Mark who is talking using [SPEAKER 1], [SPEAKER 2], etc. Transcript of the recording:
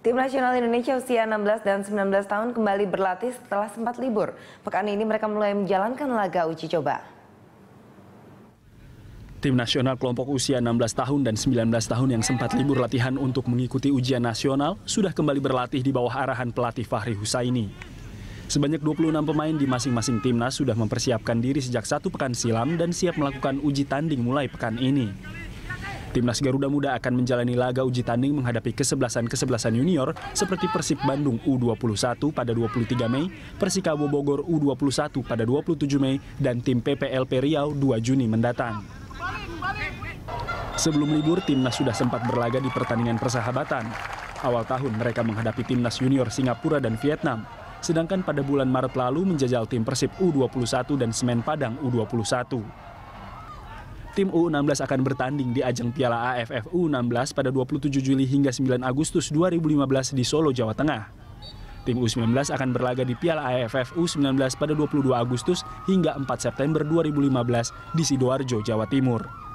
[SPEAKER 1] Tim nasional Indonesia usia 16 dan 19 tahun kembali berlatih setelah sempat libur. Pekan ini mereka mulai menjalankan laga uji coba.
[SPEAKER 2] Tim nasional kelompok usia 16 tahun dan 19 tahun yang sempat libur latihan untuk mengikuti ujian nasional sudah kembali berlatih di bawah arahan pelatih Fahri Husaini. Sebanyak 26 pemain di masing-masing timnas sudah mempersiapkan diri sejak satu pekan silam dan siap melakukan uji tanding mulai pekan ini. Timnas Garuda Muda akan menjalani laga uji tanding menghadapi kesebelasan-kesebelasan junior seperti Persib Bandung U21 pada 23 Mei, Persikabo Bogor U21 pada 27 Mei, dan tim PPLP Riau 2 Juni mendatang. Sebelum libur, Timnas sudah sempat berlaga di pertandingan persahabatan. Awal tahun mereka menghadapi Timnas Junior Singapura dan Vietnam. Sedangkan pada bulan Maret lalu menjajal tim Persib U21 dan Semen Padang U21. Tim U16 akan bertanding di ajang Piala AFF U16 pada 27 Juli hingga 9 Agustus 2015 di Solo, Jawa Tengah. Tim U19 akan berlaga di Piala AFF U19 pada 22 Agustus hingga 4 September 2015 di Sidoarjo, Jawa Timur.